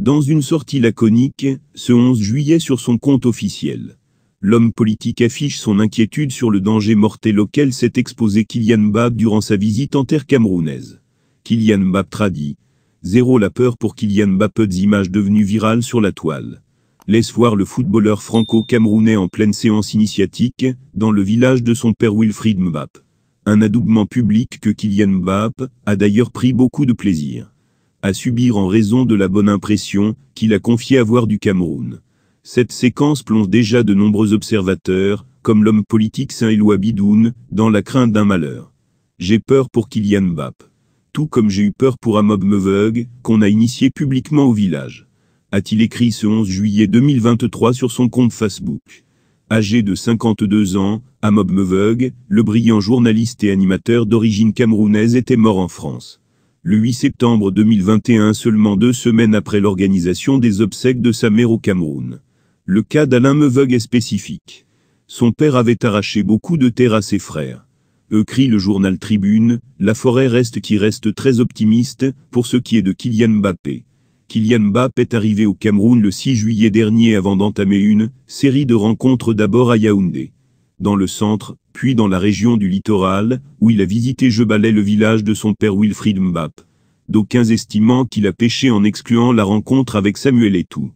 Dans une sortie laconique, ce 11 juillet sur son compte officiel, l'homme politique affiche son inquiétude sur le danger mortel auquel s'est exposé Kylian Mbappé durant sa visite en terre camerounaise. Kylian Mbappé tradit. Zéro la peur pour Kylian Mbappé images devenues virales sur la toile. Laisse voir le footballeur franco-camerounais en pleine séance initiatique, dans le village de son père Wilfried Mbappé. Un adoubement public que Kylian Mbappé a d'ailleurs pris beaucoup de plaisir à subir en raison de la bonne impression qu'il a confiée avoir du Cameroun. Cette séquence plonge déjà de nombreux observateurs, comme l'homme politique Saint-Éloi Bidoun, dans la crainte d'un malheur. J'ai peur pour Kylian Mbappé. Tout comme j'ai eu peur pour Amob Meveug, qu'on a initié publiquement au village. A-t-il écrit ce 11 juillet 2023 sur son compte Facebook. Âgé de 52 ans, Amob Meveug, le brillant journaliste et animateur d'origine camerounaise était mort en France le 8 septembre 2021 seulement deux semaines après l'organisation des obsèques de sa mère au Cameroun. Le cas d'Alain Meveug est spécifique. Son père avait arraché beaucoup de terre à ses frères. Écrit le journal Tribune, la forêt reste qui reste très optimiste pour ce qui est de Kylian Mbappé. Kylian Mbappé est arrivé au Cameroun le 6 juillet dernier avant d'entamer une série de rencontres d'abord à Yaoundé dans le centre, puis dans la région du littoral, où il a visité Jebalet le village de son père Wilfried Mbap. D'aucuns estimant qu'il a pêché en excluant la rencontre avec Samuel et tout.